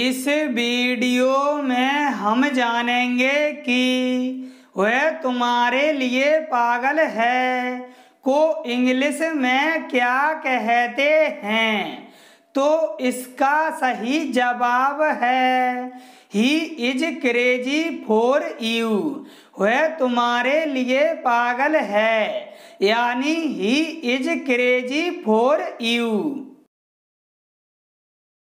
इस वीडियो में हम जानेंगे कि वह तुम्हारे लिए पागल है को इंग्लिश में क्या कहते हैं तो इसका सही जवाब है he is crazy for you वह तुम्हारे लिए पागल है यानी he is crazy for you